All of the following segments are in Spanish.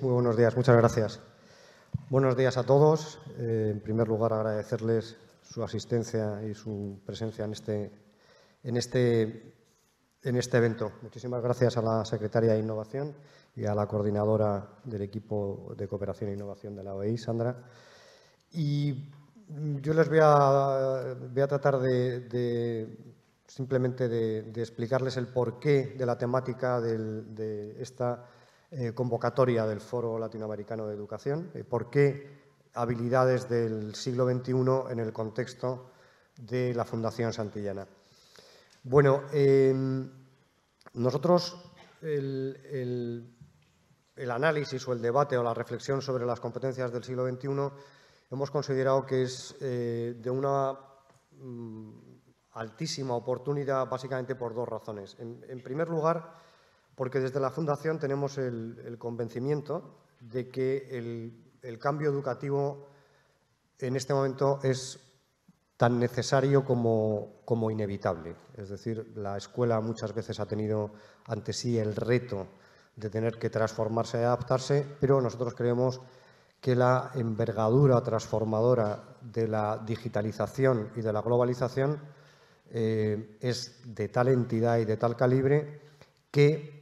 Muy buenos días, muchas gracias. Buenos días a todos. Eh, en primer lugar, agradecerles su asistencia y su presencia en este, en, este, en este evento. Muchísimas gracias a la Secretaria de Innovación y a la coordinadora del equipo de cooperación e innovación de la OEI, Sandra. Y yo les voy a, voy a tratar de, simplemente de, explicarles el porqué de la temática de esta eh, convocatoria del Foro Latinoamericano de Educación. Eh, ¿Por qué habilidades del siglo XXI en el contexto de la Fundación Santillana? Bueno, em, nosotros el, análisis o el debate o la reflexión sobre las competencias del siglo XXI hemos considerado que es eh, de una mm, altísima oportunidad básicamente por dos razones. en primer lugar, porque desde la Fundación tenemos el, convencimiento de que el, cambio educativo en este momento es tan necesario como, como inevitable. Es decir, la escuela muchas veces ha tenido ante sí el reto de tener que transformarse y adaptarse, pero nosotros creemos que la envergadura transformadora de la digitalización y de la globalización eh, es de tal entidad y de tal calibre que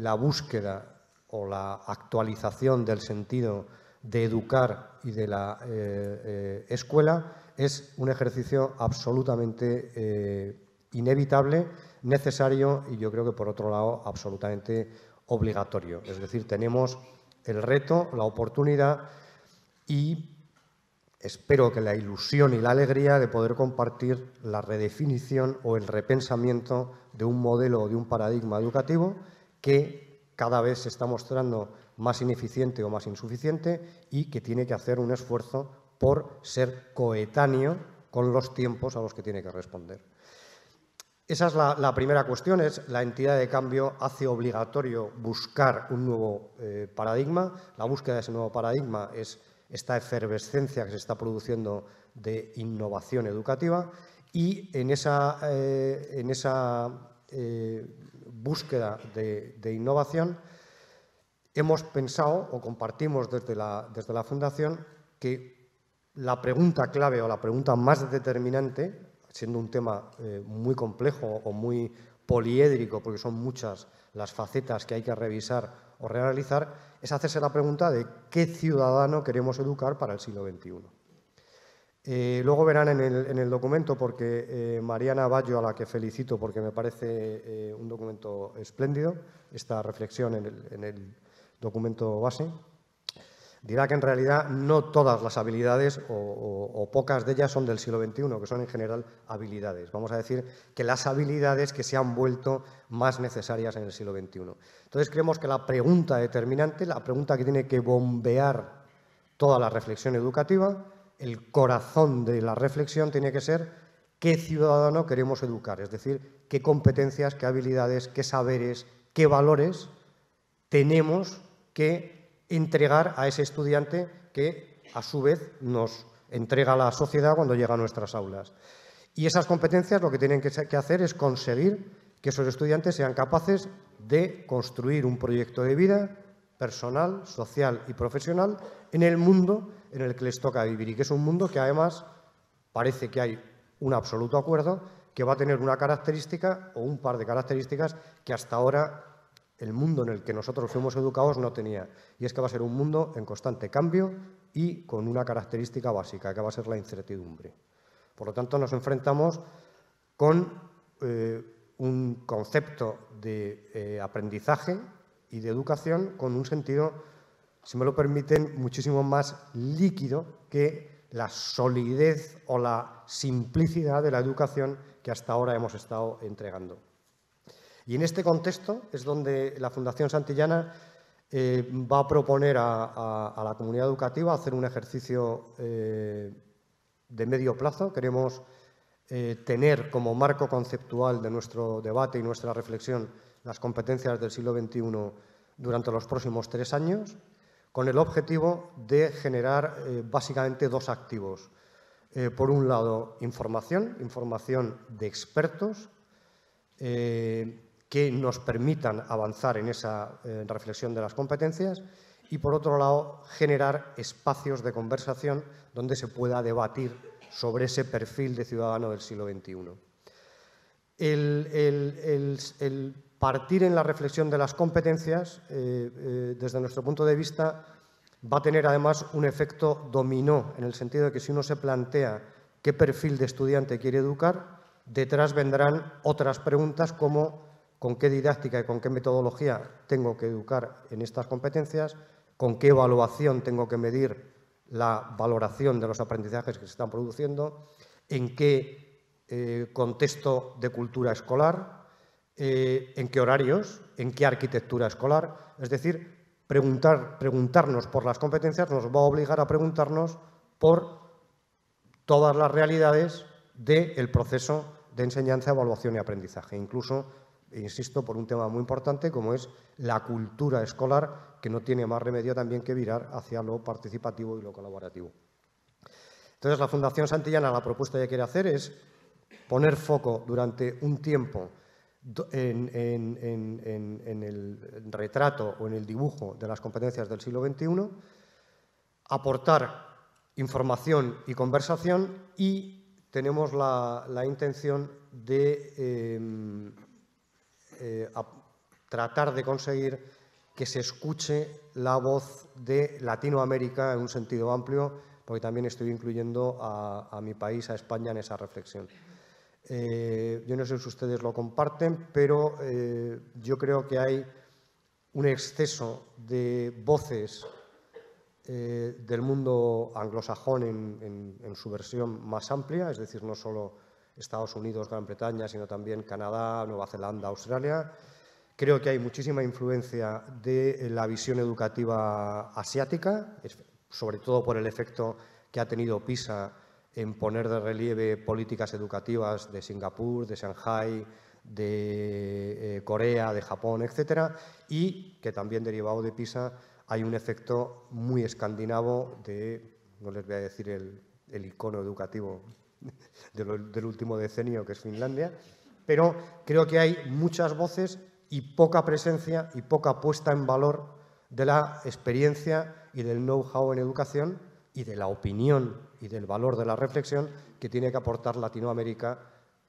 la búsqueda o la actualización del sentido de educar y de la eh, eh, escuela es un ejercicio absolutamente eh, inevitable, necesario y yo creo que por otro lado absolutamente obligatorio. Es decir, tenemos el reto, la oportunidad y espero que la ilusión y la alegría de poder compartir la redefinición o el repensamiento de un modelo o de un paradigma educativo que cada vez se está mostrando más ineficiente o más insuficiente y que tiene que hacer un esfuerzo por ser coetáneo con los tiempos a los que tiene que responder. Esa es la, primera cuestión, es la entidad de cambio hace obligatorio buscar un nuevo eh, paradigma. La búsqueda de ese nuevo paradigma es esta efervescencia que se está produciendo de innovación educativa y en esa, eh, en esa eh, búsqueda de, innovación, hemos pensado o compartimos desde la, desde la Fundación que la pregunta clave o la pregunta más determinante, siendo un tema eh, muy complejo o muy poliédrico, porque son muchas las facetas que hay que revisar o realizar, es hacerse la pregunta de qué ciudadano queremos educar para el siglo XXI. Eh, luego verán en el, documento, porque eh, Mariana Ballo, a la que felicito porque me parece eh, un documento espléndido, esta reflexión en el, documento base, dirá que en realidad no todas las habilidades o, o, pocas de ellas son del siglo XXI, que son en general habilidades. Vamos a decir que las habilidades que se han vuelto más necesarias en el siglo XXI. Entonces creemos que la pregunta determinante, la pregunta que tiene que bombear toda la reflexión educativa, el corazón de la reflexión tiene que ser qué ciudadano queremos educar, es decir, qué competencias, qué habilidades, qué saberes, qué valores tenemos que entregar a ese estudiante que a su vez nos entrega a la sociedad cuando llega a nuestras aulas. Y esas competencias lo que tienen que hacer es conseguir que esos estudiantes sean capaces de construir un proyecto de vida, personal, social y profesional en el mundo en el que les toca vivir y que es un mundo que además parece que hay un absoluto acuerdo que va a tener una característica o un par de características que hasta ahora el mundo en el que nosotros fuimos educados no tenía. Y es que va a ser un mundo en constante cambio y con una característica básica, que va a ser la incertidumbre. Por lo tanto, nos enfrentamos con eh, un concepto de eh, aprendizaje y de educación con un sentido, si me lo permiten, muchísimo más líquido que la solidez o la simplicidad de la educación que hasta ahora hemos estado entregando. Y en este contexto es donde la Fundación Santillana eh, va a proponer a, la comunidad educativa hacer un ejercicio eh, de medio plazo. Queremos eh, tener como marco conceptual de nuestro debate y nuestra reflexión las competencias del siglo XXI durante los próximos tres años con el objetivo de generar eh, básicamente dos activos. Eh, por un lado, información, información de expertos eh, que nos permitan avanzar en esa reflexión de las competencias y por otro lado, generar espacios de conversación donde se pueda debatir sobre ese perfil de ciudadano del siglo XXI. el partir en la reflexión de las competencias, eh, eh, desde nuestro punto de vista, va a tener además un efecto dominó, en el sentido de que si uno se plantea qué perfil de estudiante quiere educar, detrás vendrán otras preguntas como con qué didáctica y con qué metodología tengo que educar en estas competencias, con qué evaluación tengo que medir la valoración de los aprendizajes que se están produciendo, en qué eh, contexto de cultura escolar, eh, en qué horarios, en qué arquitectura escolar. Es decir, preguntarnos por las competencias nos va a obligar a preguntarnos por todas las realidades del proceso de enseñanza, evaluación y aprendizaje. Incluso, insisto, por un tema muy importante como es la cultura escolar, que no tiene más remedio también que virar hacia lo participativo y lo colaborativo. Entonces, la Fundación Santillana la propuesta que quiere hacer es poner foco durante un tiempo en, el retrato o en el dibujo de las competencias del siglo XXI, aportar información y conversación y tenemos la, intención de em, eh, tratar de conseguir que se escuche la voz de Latinoamérica en un sentido amplio, porque también estoy incluyendo a mi país, a España, en esa reflexión. Eh, yo no sé si ustedes lo comparten, pero eh, yo creo que hay un exceso de voces eh, del mundo anglosajón en, su versión más amplia, es decir, no solo Estados Unidos, Gran Bretaña, sino también Canadá, Nueva Zelanda, Australia. Creo que hay muchísima influencia de la visión educativa asiática, sobre todo por el efecto que ha tenido PISA en poner de relieve políticas educativas de Singapur, de Shanghai, de eh, Corea, de Japón, etcétera, y que también derivado de PISA hay un efecto muy escandinavo de, no les voy a decir el, icono educativo del último decenio, que es Finlandia, pero creo que hay muchas voces y poca presencia y poca puesta en valor de la experiencia y del know-how en educación y de la opinión y del valor de la reflexión que tiene que aportar Latinoamérica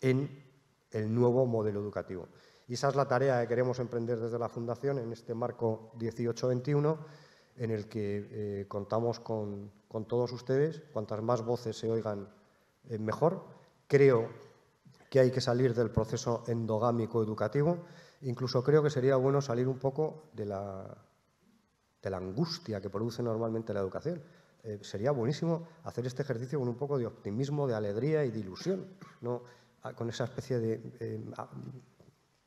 en el nuevo modelo educativo. Y esa es la tarea que queremos emprender desde la Fundación en este marco 1821, en el que eh, contamos con, todos ustedes. Cuantas más voces se oigan, eh, mejor. Creo que hay que salir del proceso endogámico educativo. Incluso creo que sería bueno salir un poco de la angustia que produce normalmente la educación. Eh, sería buenísimo hacer este ejercicio con un poco de optimismo, de alegría y de ilusión, no ah, con esa especie de eh, ah,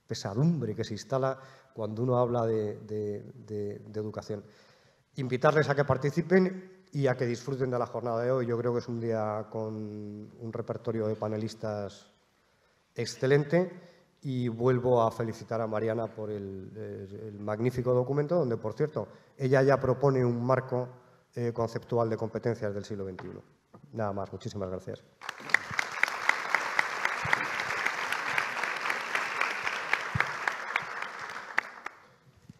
pesadumbre que se instala cuando uno habla de, educación. Invitarles a que participen y a que disfruten de la jornada de hoy. Yo creo que es un día con un repertorio de panelistas excelente y vuelvo a felicitar a Mariana por el, el magnífico documento, donde, por cierto, ella ya propone un marco eh, conceptual de competencias del siglo XXI. Nada más, muchísimas gracias.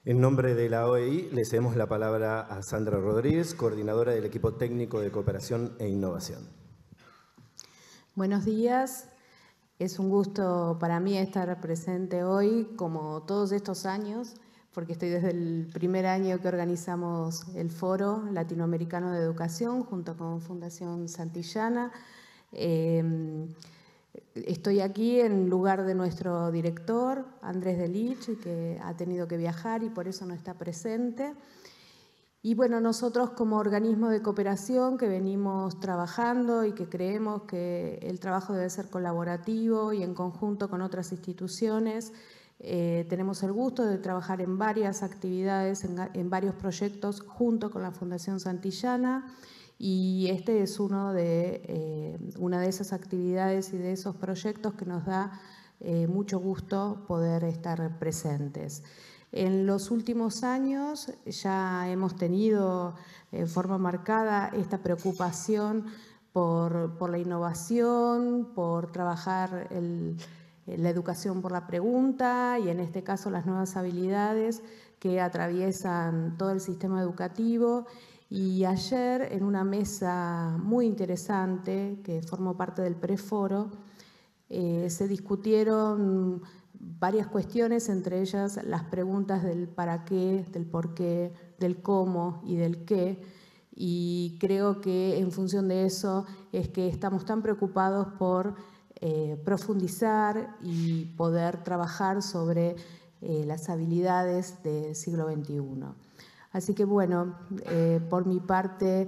En nombre de la OEI, le cedemos la palabra a Sandra Rodríguez, coordinadora del equipo técnico de cooperación e innovación. Buenos días. Es un gusto para mí estar presente hoy, como todos estos años, porque estoy desde el primer año que organizamos el Foro Latinoamericano de Educación junto con Fundación Santillana. Em, estoy aquí en lugar de nuestro director, Andrés Delich, que ha tenido que viajar y por eso no está presente. Y bueno, nosotros como organismo de cooperación que venimos trabajando y que creemos que el trabajo debe ser colaborativo y en conjunto con otras instituciones, eh, tenemos el gusto de trabajar en varias actividades, en, varios proyectos junto con la Fundación Santillana y este es uno de, eh, una de esas actividades y de esos proyectos que nos da eh, mucho gusto poder estar presentes. En los últimos años ya hemos tenido en forma marcada esta preocupación por, por la innovación, por trabajar el eh, la educación por la pregunta y en este caso las nuevas habilidades que atraviesan todo el sistema educativo. Y ayer en una mesa muy interesante que formó parte del preforo, eh, se discutieron varias cuestiones, entre ellas las preguntas del para qué, del por qué, del cómo y del qué. Y creo que en función de eso es que estamos tan preocupados por eh, profundizar y poder trabajar sobre eh, las habilidades del siglo XXI. Así que bueno, eh, por mi parte,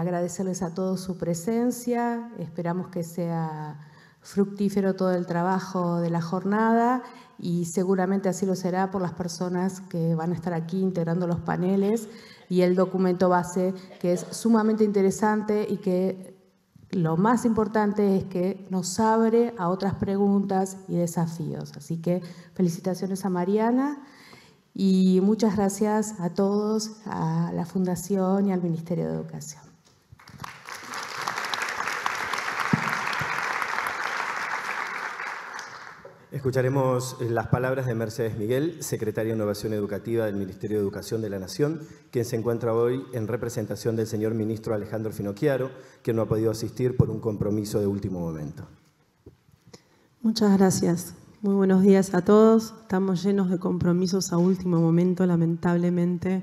agradecerles a todos su presencia, esperamos que sea fructífero todo el trabajo de la jornada y seguramente así lo será por las personas que van a estar aquí integrando los paneles y el documento base que es sumamente interesante y que lo más importante es que nos abre a otras preguntas y desafíos. Así que felicitaciones a Mariana y muchas gracias a todos, a la Fundación y al Ministerio de Educación. Escucharemos eh, las palabras de Mercedes Miguel, secretaria de Innovación Educativa del Ministerio de Educación de la Nación, quien se encuentra hoy en representación del señor ministro Alejandro Finocchiaro, que no ha podido asistir por un compromiso de último momento. Muchas gracias. Muy buenos días a todos. Estamos llenos de compromisos a último momento, lamentablemente.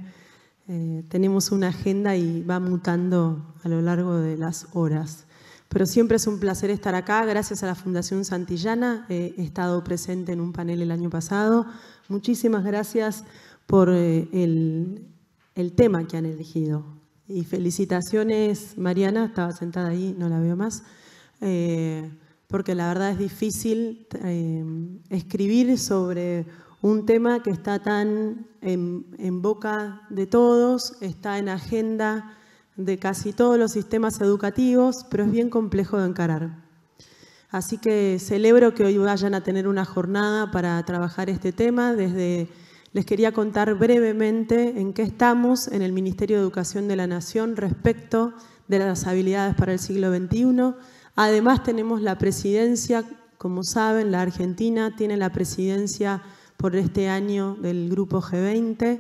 Eh, tenemos una agenda y va mutando a lo largo de las horas. Pero siempre es un placer estar acá. Gracias a la Fundación Santillana eh, he estado presente en un panel el año pasado. Muchísimas gracias por eh, el, tema que han elegido. Y felicitaciones, Mariana, estaba sentada ahí, no la veo más, eh, porque la verdad es difícil escribir sobre un tema que está tan en, boca de todos, está en agenda de casi todos los sistemas educativos, pero es bien complejo de encarar. Así que celebro que hoy vayan a tener una jornada para trabajar este tema. Desde les quería contar brevemente en qué estamos en el Ministerio de Educación de la Nación respecto de las habilidades para el siglo XXI. Además tenemos la presidencia, como saben, la Argentina tiene la presidencia por este año del Grupo G20.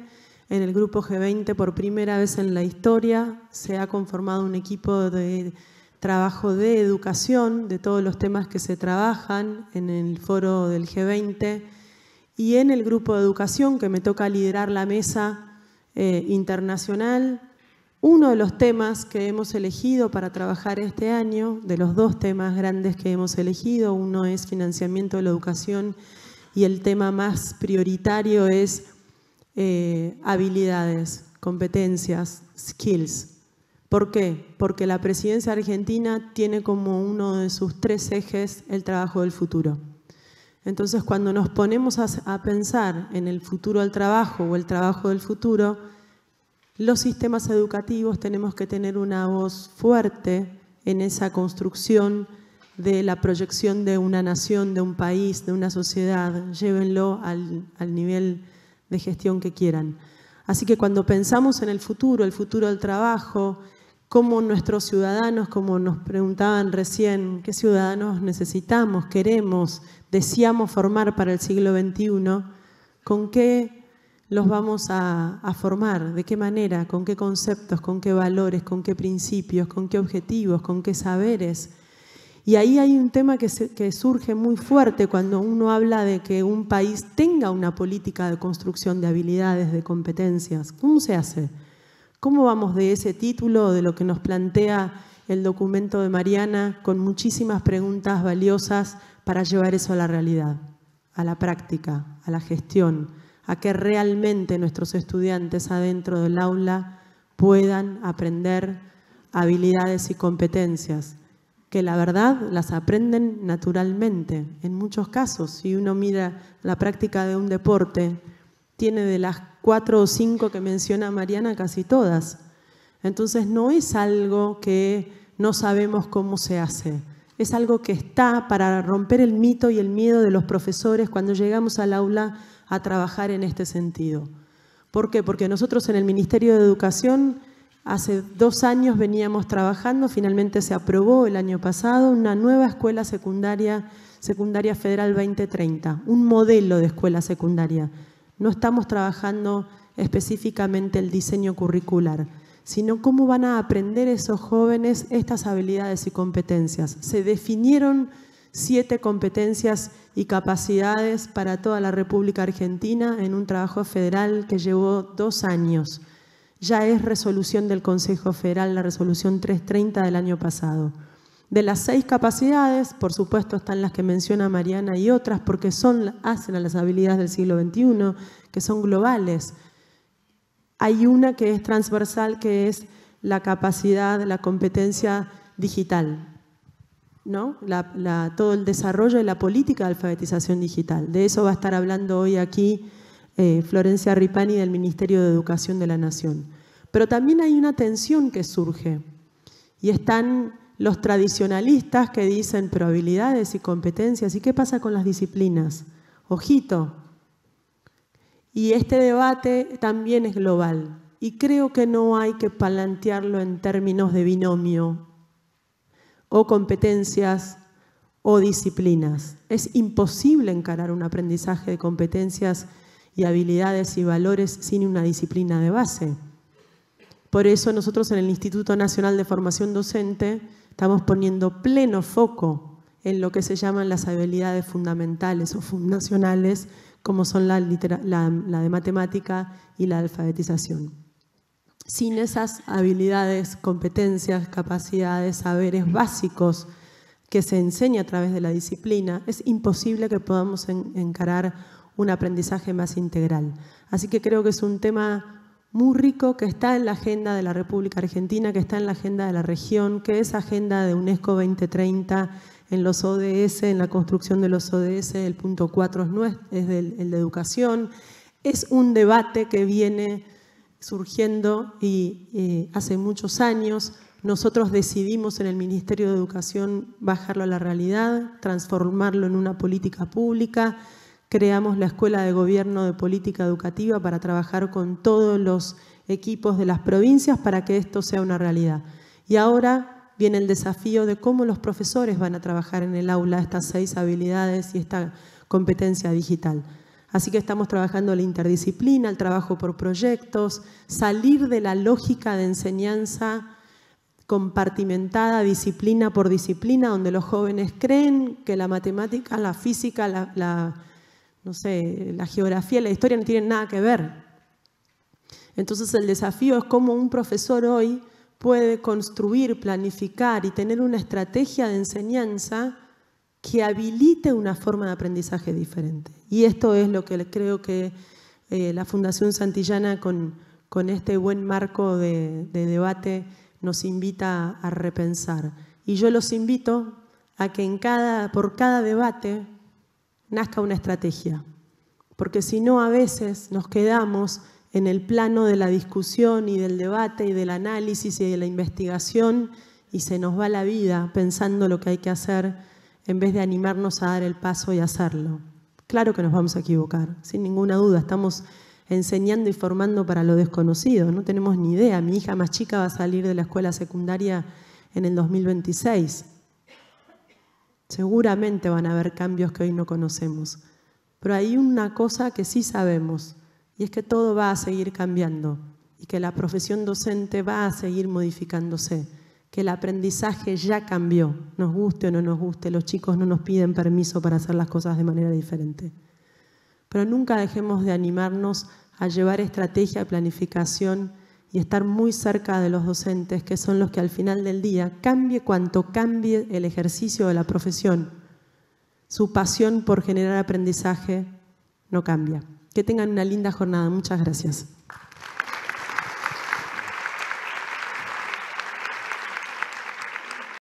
En el grupo G20, por primera vez en la historia, se ha conformado un equipo de trabajo de educación de todos los temas que se trabajan en el foro del G20 y en el grupo de educación que me toca liderar la mesa eh, internacional. Uno de los temas que hemos elegido para trabajar este año, de los dos temas grandes que hemos elegido, uno es financiamiento de la educación y el tema más prioritario es eh, habilidades, competencias, skills. ¿Por qué? Porque la presidencia argentina tiene como uno de sus tres ejes el trabajo del futuro. Entonces, cuando nos ponemos a, pensar en el futuro del trabajo o el trabajo del futuro, los sistemas educativos tenemos que tener una voz fuerte en esa construcción de la proyección de una nación, de un país, de una sociedad. Llévenlo al, al nivel de gestión que quieran. Así que cuando pensamos en el futuro, el futuro del trabajo, como nuestros ciudadanos, como nos preguntaban recién, qué ciudadanos necesitamos, queremos, deseamos formar para el siglo XXI, con qué los vamos a formar, de qué manera, con qué conceptos, con qué valores, con qué principios, con qué objetivos, con qué saberes y ahí hay un tema que, surge muy fuerte cuando uno habla de que un país tenga una política de construcción de habilidades, de competencias. ¿Cómo se hace? ¿Cómo vamos de ese título, de lo que nos plantea el documento de Mariana, con muchísimas preguntas valiosas para llevar eso a la realidad, a la práctica, a la gestión, a que realmente nuestros estudiantes adentro del aula puedan aprender habilidades y competencias? que la verdad las aprenden naturalmente. En muchos casos, si uno mira la práctica de un deporte, tiene de las cuatro o cinco que menciona Mariana casi todas. Entonces no es algo que no sabemos cómo se hace. Es algo que está para romper el mito y el miedo de los profesores cuando llegamos al aula a trabajar en este sentido. ¿Por qué? Porque nosotros en el Ministerio de Educación Hace dos años veníamos trabajando, finalmente se aprobó el año pasado una nueva escuela secundaria, secundaria federal 2030, un modelo de escuela secundaria. No estamos trabajando específicamente el diseño curricular, sino cómo van a aprender esos jóvenes estas habilidades y competencias. Se definieron siete competencias y capacidades para toda la República Argentina en un trabajo federal que llevó dos años ya es resolución del Consejo Federal, la resolución 330 del año pasado. De las seis capacidades, por supuesto están las que menciona Mariana y otras, porque son, hacen a las habilidades del siglo XXI, que son globales. Hay una que es transversal, que es la capacidad, la competencia digital, ¿no? todo el desarrollo de la política de alfabetización digital. De eso va a estar hablando hoy aquí eh, Florencia Ripani del Ministerio de Educación de la Nación. Pero también hay una tensión que surge y están los tradicionalistas que dicen probabilidades y competencias, ¿y qué pasa con las disciplinas? Ojito. Y este debate también es global y creo que no hay que plantearlo en términos de binomio o competencias o disciplinas. Es imposible encarar un aprendizaje de competencias y habilidades y valores sin una disciplina de base. Por eso nosotros en el Instituto Nacional de Formación Docente estamos poniendo pleno foco en lo que se llaman las habilidades fundamentales o fundacionales, como son la, de matemática y la alfabetización. Sin esas habilidades, competencias, capacidades, saberes básicos, que se enseña a través de la disciplina, es imposible que podamos encarar un aprendizaje más integral. Así que creo que es un tema muy rico que está en la agenda de la República Argentina, que está en la agenda de la región, que es agenda de UNESCO 2030 en los ODS, en la construcción de los ODS, el punto 4 es, el de educación. Es un debate que viene surgiendo y hace muchos años nosotros decidimos en el Ministerio de Educación bajarlo a la realidad, transformarlo en una política pública creamos la Escuela de Gobierno de Política Educativa para trabajar con todos los equipos de las provincias para que esto sea una realidad. Y ahora viene el desafío de cómo los profesores van a trabajar en el aula estas seis habilidades y esta competencia digital. Así que estamos trabajando la interdisciplina, el trabajo por proyectos, salir de la lógica de enseñanza compartimentada disciplina por disciplina, donde los jóvenes creen que la matemática, la física, la, no sé, la geografía y la historia no tienen nada que ver. Entonces el desafío es cómo un profesor hoy puede construir, planificar y tener una estrategia de enseñanza que habilite una forma de aprendizaje diferente. Y esto es lo que creo que eh, la Fundación Santillana con, este buen marco de, debate nos invita a repensar. Y yo los invito a que por cada debate nazca una estrategia. Porque si no, a veces nos quedamos en el plano de la discusión y del debate y del análisis y de la investigación y se nos va la vida pensando lo que hay que hacer en vez de animarnos a dar el paso y hacerlo. Claro que nos vamos a equivocar, sin ninguna duda. Estamos enseñando y formando para lo desconocido. No tenemos ni idea. Mi hija más chica va a salir de la escuela secundaria en el 2026. Seguramente van a haber cambios que hoy no conocemos, pero hay una cosa que sí sabemos, y es que todo va a seguir cambiando, y que la profesión docente va a seguir modificándose, que el aprendizaje ya cambió, nos guste o no nos guste, los chicos no nos piden permiso para hacer las cosas de manera diferente. Pero nunca dejemos de animarnos a llevar estrategia, planificación, y estar muy cerca de los docentes, que son los que al final del día, cambie cuanto cambie el ejercicio de la profesión, su pasión por generar aprendizaje no cambia. Que tengan una linda jornada. Muchas gracias.